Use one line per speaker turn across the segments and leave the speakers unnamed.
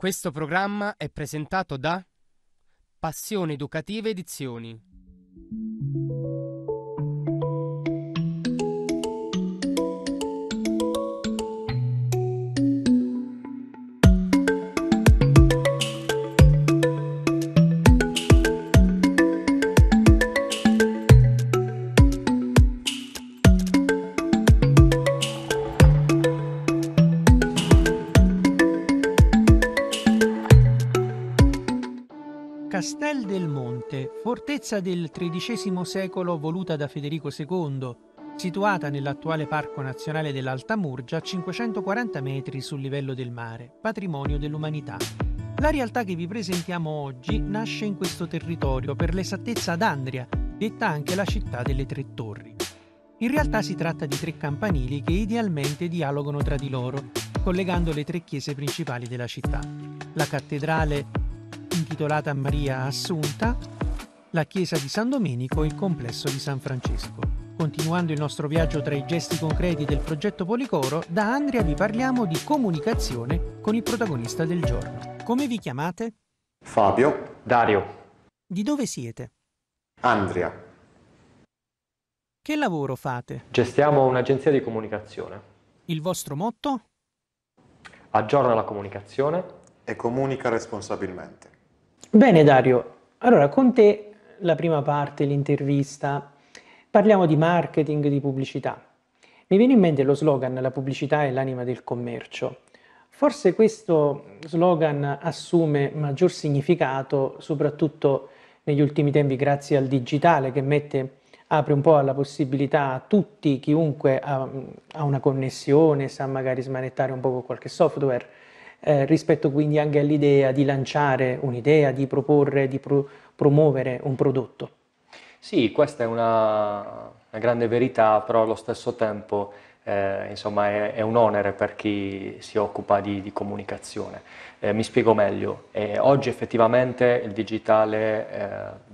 Questo programma è presentato da Passione Educativa Edizioni.
fortezza del XIII secolo voluta da Federico II, situata nell'attuale Parco Nazionale dell'Alta Murgia a 540 metri sul livello del mare, patrimonio dell'umanità. La realtà che vi presentiamo oggi nasce in questo territorio, per l'esattezza ad Andria, detta anche la città delle tre torri. In realtà si tratta di tre campanili che idealmente dialogano tra di loro, collegando le tre chiese principali della città, la cattedrale intitolata Maria Assunta, la chiesa di San Domenico e il complesso di San Francesco. Continuando il nostro viaggio tra i gesti concreti del progetto Policoro, da Andrea vi parliamo di comunicazione con il protagonista del giorno. Come vi chiamate?
Fabio. Dario.
Di dove siete?
Andrea.
Che lavoro fate?
Gestiamo un'agenzia di comunicazione.
Il vostro motto?
Aggiorna la
comunicazione e comunica responsabilmente.
Bene Dario, allora con te la prima parte, dell'intervista parliamo di marketing, di pubblicità. Mi viene in mente lo slogan La pubblicità è l'anima del commercio. Forse questo slogan assume maggior significato soprattutto negli ultimi tempi grazie al digitale che mette, apre un po' alla possibilità a tutti, chiunque ha, ha una connessione, sa magari smanettare un po' con qualche software, eh, rispetto quindi anche all'idea di lanciare un'idea, di proporre, di pro promuovere un prodotto.
Sì, questa è una, una grande verità, però allo stesso tempo eh, insomma, è, è, un onere per chi si occupa di, di comunicazione. Eh, mi spiego meglio, eh, oggi effettivamente il digitale eh,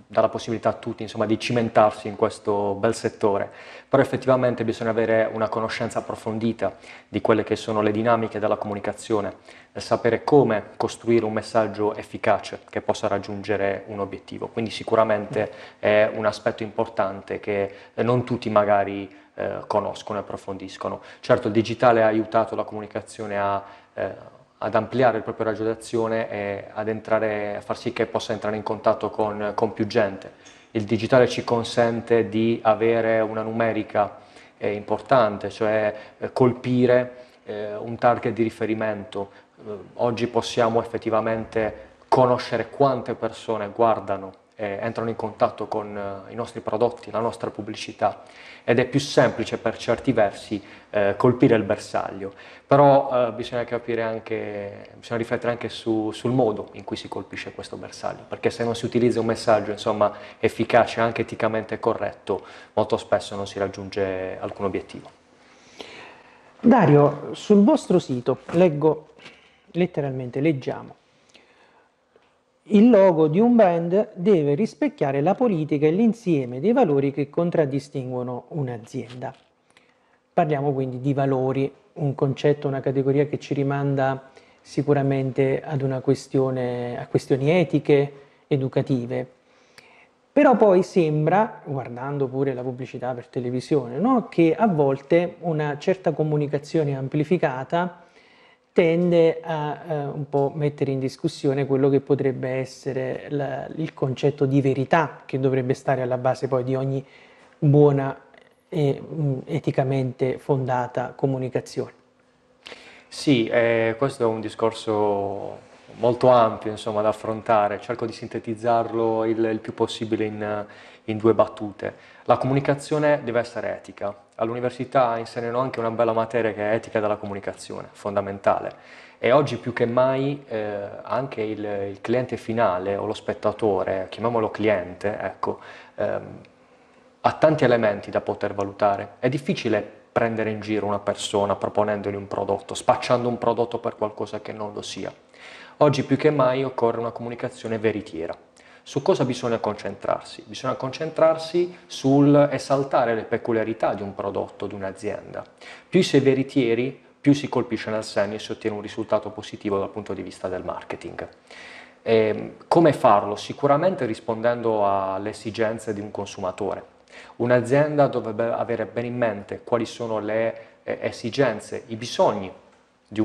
dà la possibilità a tutti insomma, di cimentarsi in questo bel settore, però effettivamente bisogna avere una conoscenza approfondita di quelle che sono le dinamiche della comunicazione, nel sapere come costruire un messaggio efficace che possa raggiungere un obiettivo. Quindi sicuramente è un aspetto importante che non tutti magari eh, conoscono e approfondiscono. Certo il digitale ha aiutato la comunicazione a eh, ad ampliare il proprio raggio d'azione e ad entrare, a far sì che possa entrare in contatto con, con più gente. Il digitale ci consente di avere una numerica eh, importante, cioè eh, colpire eh, un target di riferimento. Eh, oggi possiamo effettivamente conoscere quante persone guardano eh, entrano in contatto con eh, i nostri prodotti, la nostra pubblicità ed è più semplice per certi versi eh, colpire il bersaglio, però eh, bisogna capire anche, bisogna riflettere anche su, sul modo in cui si colpisce questo bersaglio, perché se non si utilizza un messaggio insomma, efficace anche eticamente corretto, molto spesso non si raggiunge alcun
obiettivo. Dario, sul vostro sito leggo letteralmente, leggiamo il logo di un brand deve rispecchiare la politica e l'insieme dei valori che contraddistinguono un'azienda. Parliamo quindi di valori, un concetto, una categoria che ci rimanda sicuramente ad una questione, a questioni etiche, educative. Però poi sembra, guardando pure la pubblicità per televisione, no? che a volte una certa comunicazione amplificata tende a eh, un po' mettere in discussione quello che potrebbe essere la, il concetto di verità che dovrebbe stare alla base poi di ogni buona e mh, mm, eticamente fondata comunicazione.
Sì, eh, questo è un discorso molto ampio insomma, da affrontare, cerco di sintetizzarlo il, il più possibile in, in due battute. La comunicazione deve essere etica. All'università insegnano anche una bella materia che è etica della comunicazione, fondamentale. E oggi più che mai eh, anche il, il, cliente finale o lo spettatore, chiamiamolo cliente, ecco, ehm, ha tanti elementi da poter valutare. È difficile prendere in giro una persona proponendogli un prodotto, spacciando un prodotto per qualcosa che non lo sia. Oggi più che mai occorre una comunicazione veritiera su cosa bisogna concentrarsi? Bisogna concentrarsi sul esaltare le peculiarità di un prodotto, di un'azienda. Più si è veritieri, più si colpisce nel segno e si ottiene un risultato positivo dal punto di vista del marketing. E ehm, come farlo? Sicuramente rispondendo alle esigenze di un consumatore. Un'azienda dovrebbe avere ben in mente quali sono le eh, esigenze, i bisogni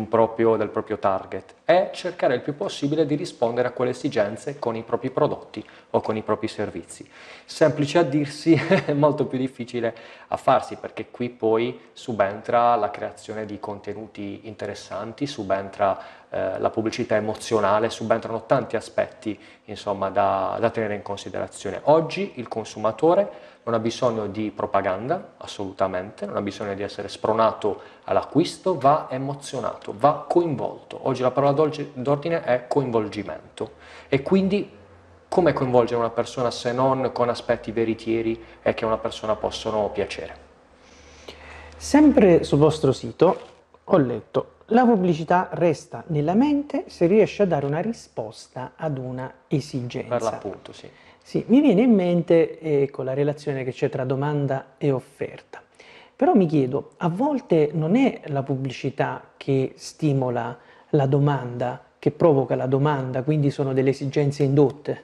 proprio, del proprio target è cercare il più possibile di rispondere a quelle esigenze con i propri prodotti o con i propri servizi. Semplice a dirsi, è molto più difficile a farsi perché qui poi subentra la creazione di contenuti interessanti, subentra eh, la pubblicità emozionale, subentrano tanti aspetti insomma, da, da tenere in considerazione. Oggi il consumatore non ha bisogno di propaganda, assolutamente, non ha bisogno di essere spronato all'acquisto, va emozionato, va coinvolto. Oggi la parola d'ordine è coinvolgimento e quindi come coinvolgere una persona se non con aspetti veritieri e che una persona possono piacere.
Sempre sul vostro sito ho letto la pubblicità resta nella mente se riesce a dare una risposta ad una esigenza. Per l'appunto, sì. Sì, mi viene in mente ecco, la relazione che c'è tra domanda e offerta. Però mi chiedo, a volte non è la pubblicità che stimola la domanda, che provoca la domanda, quindi sono delle esigenze indotte.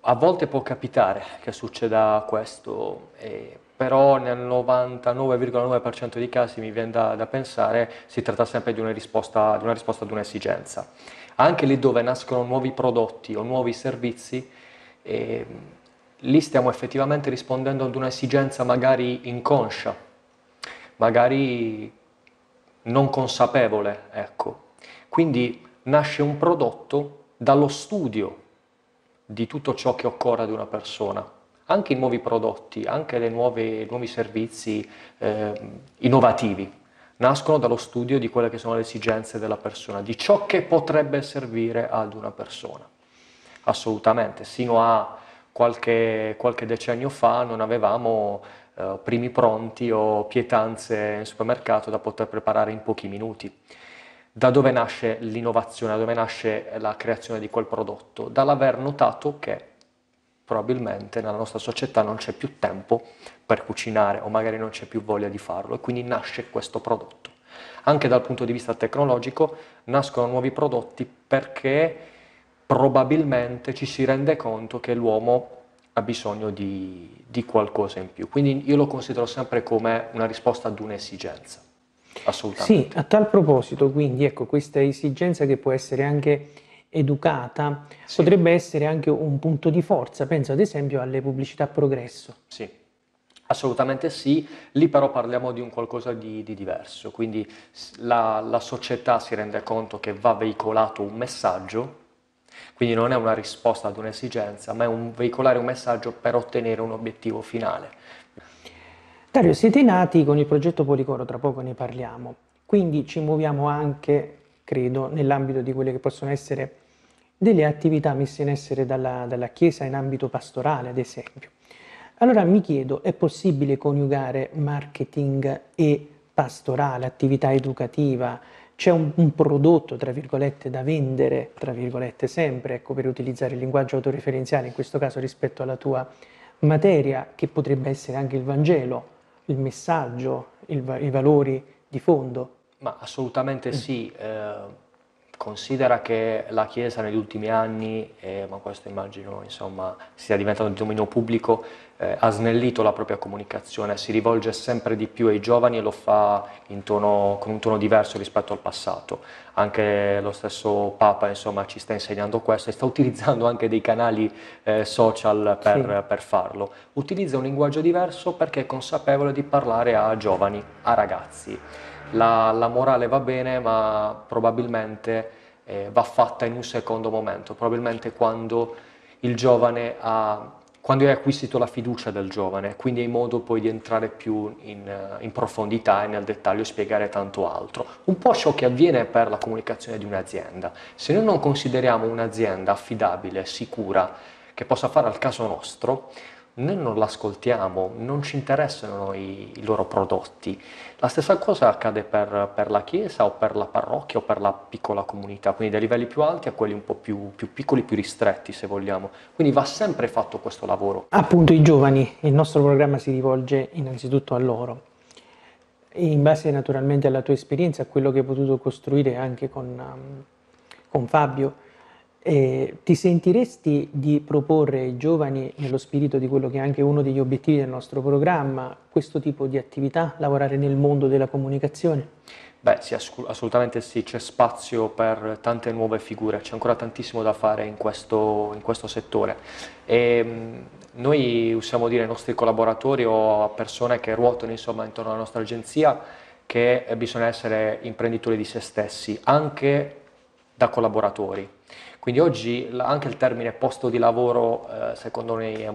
A volte può capitare che succeda questo, eh, però nel 99,9% dei casi mi viene da, da, pensare si tratta sempre di una risposta, di una risposta ad un'esigenza. Anche lì dove nascono nuovi prodotti o nuovi servizi, eh, lì stiamo effettivamente rispondendo ad un'esigenza magari inconscia, magari non consapevole, ecco. Quindi nasce un prodotto dallo studio di tutto ciò che occorre ad una persona. Anche i nuovi prodotti, anche nuove, i nuovi servizi eh, innovativi nascono dallo studio di quelle che sono le esigenze della persona, di ciò che potrebbe servire ad una persona. Assolutamente, sino a qualche, qualche decennio fa non avevamo eh, primi pronti o pietanze in supermercato da poter preparare in pochi minuti. Da dove nasce l'innovazione, da dove nasce la creazione di quel prodotto? Dall'aver notato che probabilmente nella nostra società non c'è più tempo per cucinare o magari non c'è più voglia di farlo e quindi nasce questo prodotto. Anche dal punto di vista tecnologico nascono nuovi prodotti perché probabilmente ci si rende conto che l'uomo ha bisogno di, di qualcosa in più. Quindi io lo considero sempre come una risposta ad un'esigenza. Assolutamente.
Sì, a tal proposito, quindi ecco, questa esigenza che può essere anche educata sì. potrebbe essere anche un punto di forza. Penso ad esempio alle pubblicità progresso.
Sì. Assolutamente sì, lì però parliamo di un qualcosa di, di diverso, quindi la, la società si rende conto che va veicolato un messaggio quindi non è una risposta ad un'esigenza, ma è un veicolare un messaggio per ottenere un obiettivo finale.
Dario, siete nati con il progetto Policoro, tra poco ne parliamo, quindi ci muoviamo anche, credo, nell'ambito di quelle che possono essere delle attività messe in essere dalla, dalla Chiesa in ambito pastorale, ad esempio. Allora mi chiedo, è possibile coniugare marketing e pastorale, attività educativa, c'è un, un, prodotto, tra virgolette, da vendere, tra virgolette, sempre, ecco, per utilizzare il linguaggio autoreferenziale, in questo caso rispetto alla tua materia, che potrebbe essere anche il Vangelo, il messaggio, il, i valori di fondo?
Ma assolutamente mm. sì. Eh Considera che la Chiesa negli ultimi anni, eh, ma questo immagino insomma, sia diventato un dominio pubblico, eh, ha snellito la propria comunicazione, si rivolge sempre di più ai giovani e lo fa tono, con un tono diverso rispetto al passato. Anche lo stesso Papa insomma, ci sta insegnando questo e sta utilizzando anche dei canali eh, social per, sì. per farlo. Utilizza un linguaggio diverso perché è consapevole di parlare a giovani, a ragazzi la, la morale va bene ma probabilmente eh, va fatta in un secondo momento, probabilmente quando il giovane ha quando hai acquisito la fiducia del giovane, quindi hai modo poi di entrare più in, in, profondità e nel dettaglio e spiegare tanto altro. Un po' ciò che avviene per la comunicazione di un'azienda. Se noi non consideriamo un'azienda affidabile, sicura, che possa fare al caso nostro, noi non l'ascoltiamo, non ci interessano i, i, loro prodotti. La stessa cosa accade per, per, la chiesa o per la parrocchia o per la piccola comunità, quindi dai livelli più alti a quelli un po' più, più piccoli, più ristretti se vogliamo. Quindi va sempre fatto questo lavoro.
Appunto i giovani, il nostro programma si rivolge innanzitutto a loro, in base naturalmente alla tua esperienza, a quello che hai potuto costruire anche con, um, con Fabio eh, ti sentiresti di proporre ai giovani, nello spirito di quello che è anche uno degli obiettivi del nostro programma, questo tipo di attività, lavorare nel mondo della comunicazione?
Beh sì, assolutamente sì, c'è spazio per tante nuove figure, c'è ancora tantissimo da fare in questo, in questo settore. E, ehm, noi usiamo dire ai nostri collaboratori o a persone che ruotano insomma, intorno alla nostra agenzia che bisogna essere imprenditori di se stessi, anche da collaboratori quindi oggi anche il termine posto di lavoro eh, secondo noi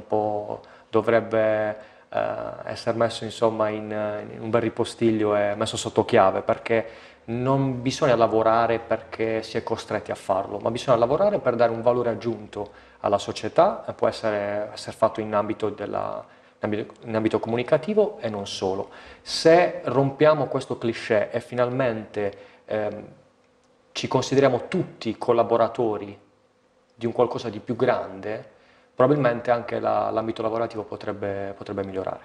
dovrebbe eh, essere messo insomma, in, in, un bel ripostiglio e messo sotto chiave perché non bisogna lavorare perché si è costretti a farlo, ma bisogna lavorare per dare un valore aggiunto alla società, può essere, essere fatto in ambito, della, in, ambito, in ambito comunicativo e non solo. Se rompiamo questo cliché e finalmente ehm, ci consideriamo tutti collaboratori di un qualcosa di più grande, probabilmente anche la, l'ambito lavorativo potrebbe, potrebbe migliorare.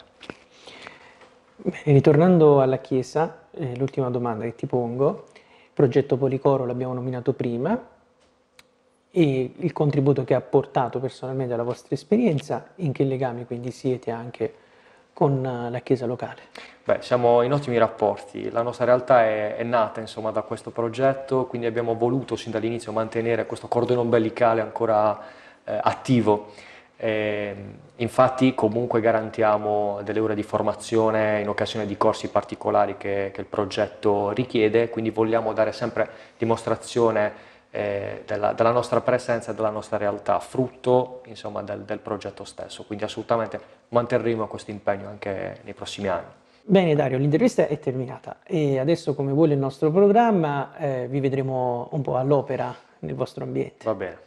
Bene, ritornando alla Chiesa, eh, l'ultima domanda che ti pongo, il progetto Policoro l'abbiamo nominato prima e il contributo che ha portato personalmente alla vostra esperienza, in che legami quindi siete anche con eh, la chiesa locale?
Beh, siamo in ottimi rapporti, la nostra realtà è, è nata insomma, da questo progetto, quindi abbiamo voluto sin dall'inizio mantenere questo cordone ombelicale ancora eh, attivo. Eh, infatti comunque garantiamo delle ore di formazione in occasione di corsi particolari che, che il progetto richiede, quindi vogliamo dare sempre dimostrazione eh, della, della, nostra presenza e della nostra realtà, frutto insomma, del, del, progetto stesso. Quindi assolutamente manterremo questo impegno anche nei prossimi anni.
Bene Dario, l'intervista è terminata e adesso come vuole il nostro programma eh, vi vedremo un po' all'opera nel vostro ambiente. Va bene.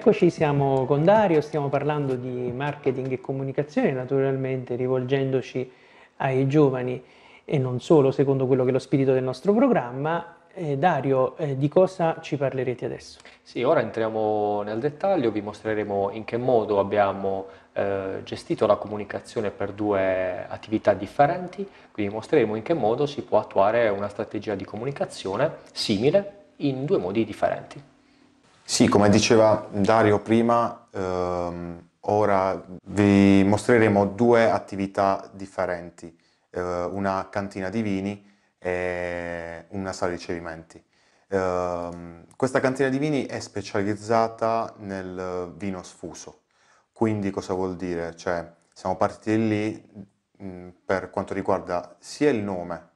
Eccoci, siamo con Dario, stiamo parlando di marketing e comunicazione, naturalmente rivolgendoci ai giovani e non solo, secondo quello che è lo spirito del nostro programma. Eh, Dario, eh, di cosa ci parlerete adesso?
Sì, ora entriamo nel dettaglio, vi mostreremo in che modo abbiamo eh, gestito la comunicazione per due attività differenti, quindi mostreremo in che modo si può attuare una strategia di comunicazione simile in due modi differenti.
Sì, come diceva Dario prima, ehm, ora vi mostreremo due attività differenti, eh, una cantina di vini e una sala ricevimenti. Eh, questa cantina di vini è specializzata nel vino sfuso, quindi cosa vuol dire? Cioè, siamo partiti lì mh, mm, per quanto riguarda sia il nome,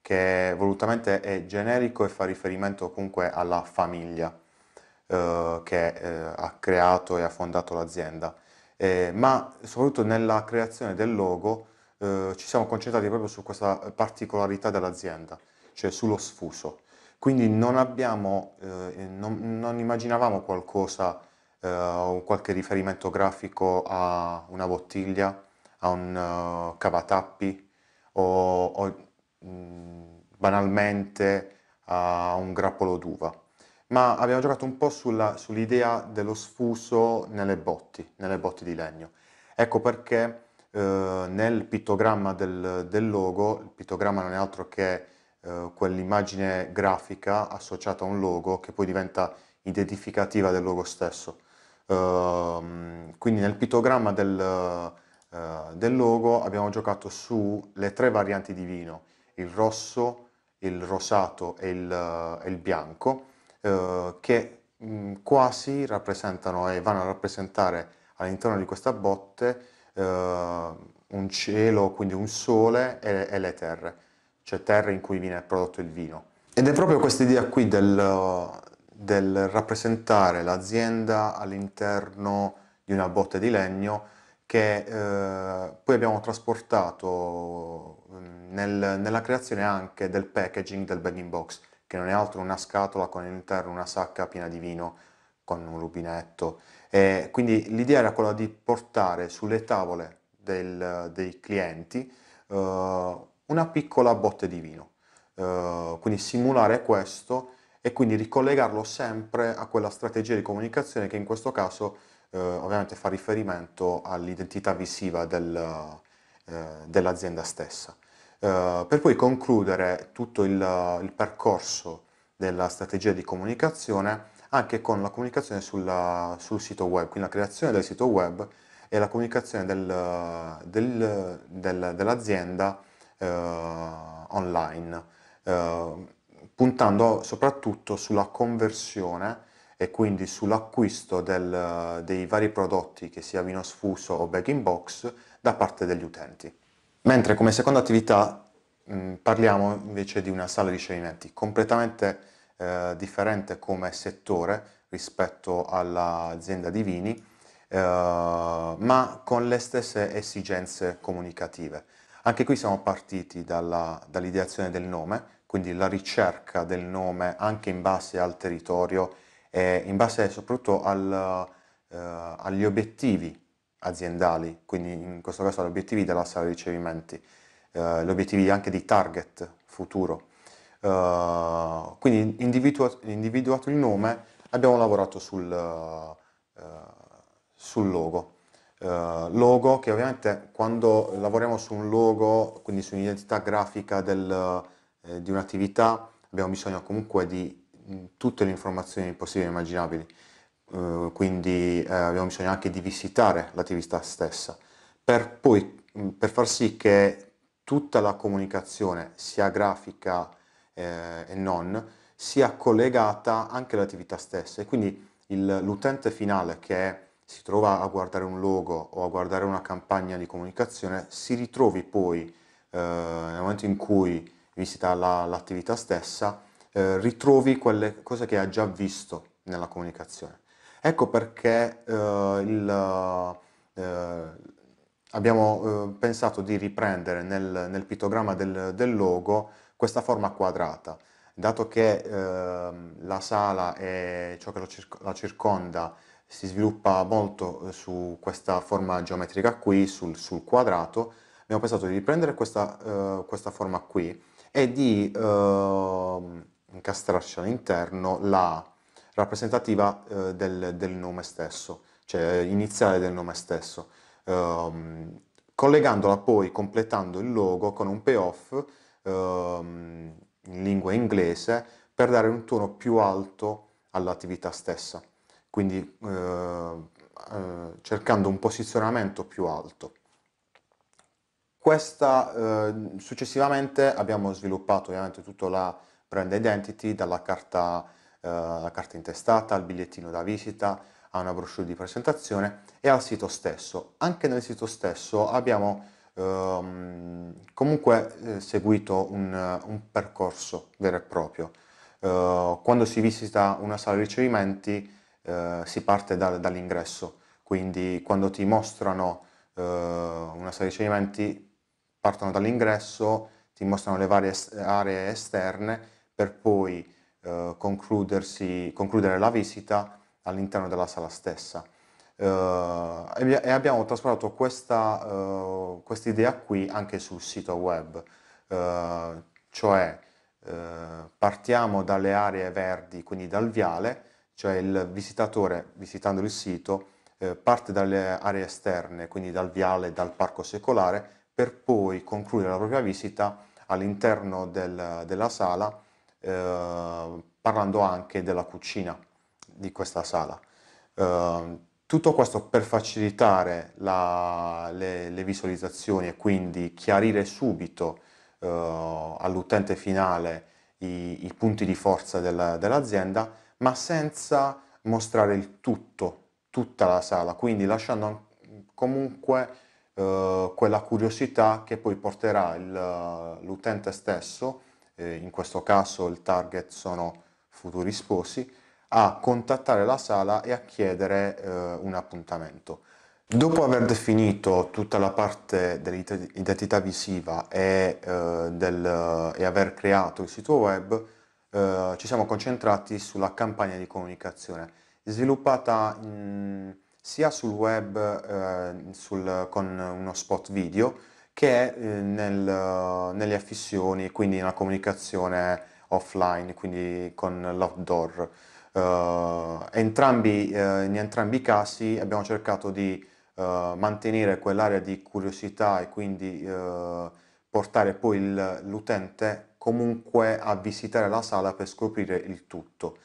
che volutamente è generico e fa riferimento comunque alla famiglia, eh, che eh, ha creato e ha fondato l'azienda. Eh, ma soprattutto nella creazione del logo ci siamo concentrati proprio su questa particolarità dell'azienda, cioè sullo sfuso. Quindi non, abbiamo, non, non immaginavamo qualcosa o qualche riferimento grafico a una bottiglia, a un cavatappi o, o mm, banalmente a un grappolo d'uva ma abbiamo giocato un po' sulla, sull'idea dello sfuso nelle botti, nelle botti di legno. Ecco perché eh, nel pittogramma del, del, logo, il pittogramma non è altro che eh, quell'immagine grafica associata a un logo che poi diventa identificativa del logo stesso. Uh, quindi nel pittogramma del, uh, del, logo abbiamo giocato sulle tre varianti di vino, il rosso, il rosato e il, eh, e il bianco, eh, che mh, mm, quasi rappresentano e vanno a rappresentare all'interno di questa botte eh, un cielo, quindi un sole e, e le terre, cioè terre in cui viene prodotto il vino. Ed è proprio questa idea qui del, del rappresentare l'azienda all'interno di una botte di legno che eh, poi abbiamo trasportato mm, nel, nella creazione anche del packaging del bagging in box che non è altro una scatola con all'interno una sacca piena di vino con un rubinetto. E quindi l'idea era quella di portare sulle tavole del, dei clienti uh, una piccola botte di vino, uh, quindi simulare questo e quindi ricollegarlo sempre a quella strategia di comunicazione che in questo caso uh, ovviamente fa riferimento all'identità visiva del, dell'azienda stessa. Eh, per poi concludere tutto il, il, percorso della strategia di comunicazione anche con la comunicazione sulla, sul sito web, quindi la creazione del sito web e la comunicazione del, del, del, dell'azienda eh, online, eh, puntando soprattutto sulla conversione e quindi sull'acquisto dei vari prodotti che sia vino sfuso o bag in box da parte degli utenti. Mentre come seconda attività mh, mm, parliamo invece di una sala di scioglimenti completamente eh, differente come settore rispetto all'azienda di vini, eh, ma con le stesse esigenze comunicative. Anche qui siamo partiti dall'ideazione del nome, quindi la ricerca del nome anche in base al territorio e in base soprattutto al, eh, agli obiettivi aziendali, quindi in questo caso gli obiettivi della sala ricevimenti, eh, gli obiettivi anche di target futuro. Uh, quindi individuato, individuato, il nome abbiamo lavorato sul, uh, sul logo. Uh, logo che ovviamente quando lavoriamo su un logo, quindi su un'identità grafica del, eh, di un'attività, abbiamo bisogno comunque di mm, tutte le informazioni possibili e immaginabili. Eh, quindi eh, abbiamo bisogno anche di visitare l'attività stessa, per poi mm, per far sì che tutta la comunicazione, sia grafica eh, e non, sia collegata anche all'attività stessa e quindi l'utente finale che si trova a guardare un logo o a guardare una campagna di comunicazione si ritrovi poi nel momento in cui visita l'attività stessa, eh, ritrovi quelle cose che ha già visto nella comunicazione. Ecco perché eh, il, eh, abbiamo eh, pensato di riprendere nel, nel pittogramma del, del, logo questa forma quadrata. Dato che ehm, la sala e ciò che la circonda si sviluppa molto eh, su questa forma geometrica qui, sul, sul quadrato, abbiamo pensato di riprendere questa, uh, questa forma qui e di uh, incastrarci all'interno la rappresentativa eh, del, del, nome stesso, cioè iniziale del nome stesso, ehm, collegandola poi, completando il logo con un payoff ehm, in lingua inglese per dare un tono più alto all'attività stessa, quindi eh, eh, cercando un posizionamento più alto. Questa, eh, successivamente abbiamo sviluppato ovviamente tutta la brand identity dalla carta eh, la carta intestata, al bigliettino da visita, a una brochure di presentazione e al sito stesso. Anche nel sito stesso abbiamo ehm, comunque eh, seguito un, un, percorso vero e proprio. Eh, quando si visita una sala di ricevimenti eh, si parte da, dall'ingresso, quindi quando ti mostrano eh, una sala di ricevimenti partono dall'ingresso, ti mostrano le varie aree esterne per poi eh, concludere la visita all'interno della sala stessa. Uh, e, abbiamo trasportato questa uh, idea qui anche sul sito web, uh, cioè partiamo dalle aree verdi, quindi dal viale, cioè il visitatore visitando il sito parte dalle aree esterne, quindi dal viale, dal parco secolare, per poi concludere la propria visita all'interno del, della sala eh, parlando anche della cucina di questa sala. Eh, tutto questo per facilitare la, le, le, visualizzazioni e quindi chiarire subito eh, all'utente finale i, i, punti di forza della, dell'azienda, ma senza mostrare il tutto, tutta la sala, quindi lasciando comunque eh, quella curiosità che poi porterà il, l'utente stesso eh, in questo caso il target sono futuri sposi, a contattare la sala e a chiedere eh, un appuntamento. Dopo aver definito tutta la parte dell'identità visiva e, eh, del, e, aver creato il sito web, eh, ci siamo concentrati sulla campagna di comunicazione, sviluppata in, sia sul web eh, sul, con uno spot video, che è eh, nel, eh, nelle affissioni, quindi nella comunicazione offline, quindi con l'outdoor. Uh, entrambi, uh, in entrambi i casi abbiamo cercato di uh, mantenere quell'area di curiosità e quindi portare poi il, l'utente comunque a visitare la sala per scoprire il tutto.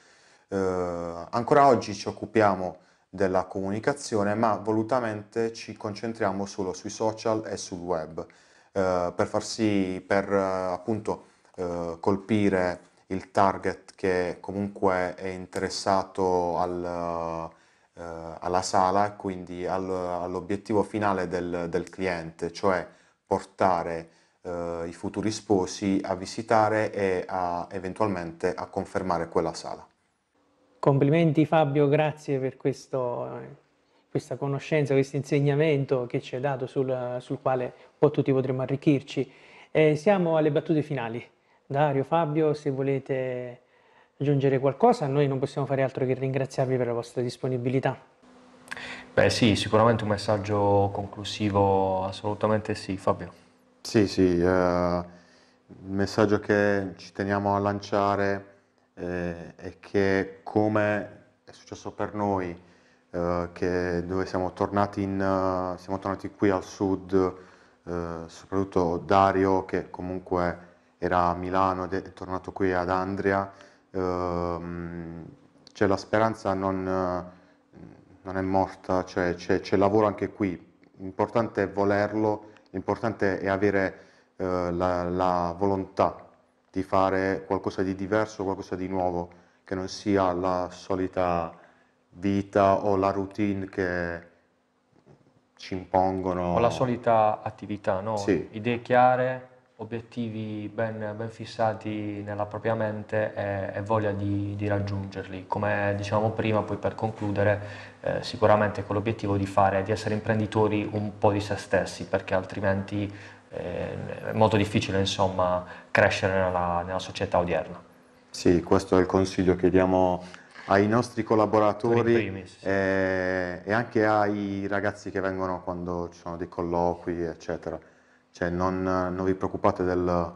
ancora oggi ci occupiamo della comunicazione, ma volutamente ci concentriamo solo sui social e sul web, eh, per far sì, per eh, appunto eh, colpire il target che comunque è interessato al, eh, alla sala e quindi al, all'obiettivo finale del, del, cliente, cioè portare eh, i futuri sposi a visitare e a, eventualmente a confermare quella sala.
Complimenti Fabio, grazie per questo, questa conoscenza, questo insegnamento che ci hai dato sul, sul quale un po' tutti potremmo arricchirci. E siamo alle battute finali. Dario, Fabio, se volete aggiungere qualcosa, noi non possiamo fare altro che ringraziarvi per la vostra disponibilità.
Beh
sì, sicuramente un messaggio conclusivo, assolutamente sì, Fabio.
Sì, sì, eh, il messaggio che ci teniamo a lanciare eh, è che come è successo per noi, eh, che dove siamo tornati, in, eh, siamo tornati qui al sud, eh, soprattutto Dario che comunque era a Milano ed è tornato qui ad Andria, cioè la speranza non, eh, non è morta, cioè c'è lavoro anche qui, l'importante è volerlo, l'importante è avere eh, la, la volontà di fare qualcosa di diverso, qualcosa di nuovo, che non sia la solita vita o la routine che ci impongono. O la
solita attività, no? Sì. Idee chiare, obiettivi ben, ben, fissati nella propria mente e, e voglia di, di, raggiungerli. Come dicevamo prima, poi per concludere, eh, sicuramente con l'obiettivo di fare, di essere imprenditori un po' di se stessi, perché altrimenti
eh,
è molto difficile insomma, crescere nella, nella società odierna.
Sì, questo è il consiglio che diamo ai nostri collaboratori e, eh, e, anche ai ragazzi che vengono quando ci sono dei colloqui, eccetera. Cioè non, non vi preoccupate del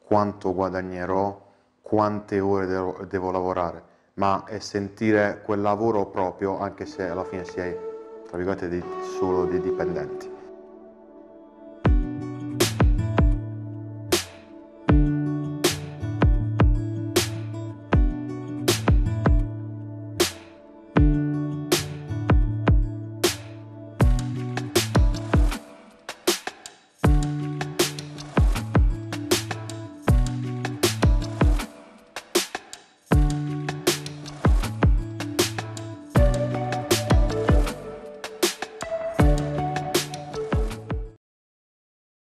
quanto guadagnerò, quante ore devo, devo lavorare, ma è sentire quel lavoro proprio, anche se alla fine si è, tra virgolette, di, solo dei dipendenti.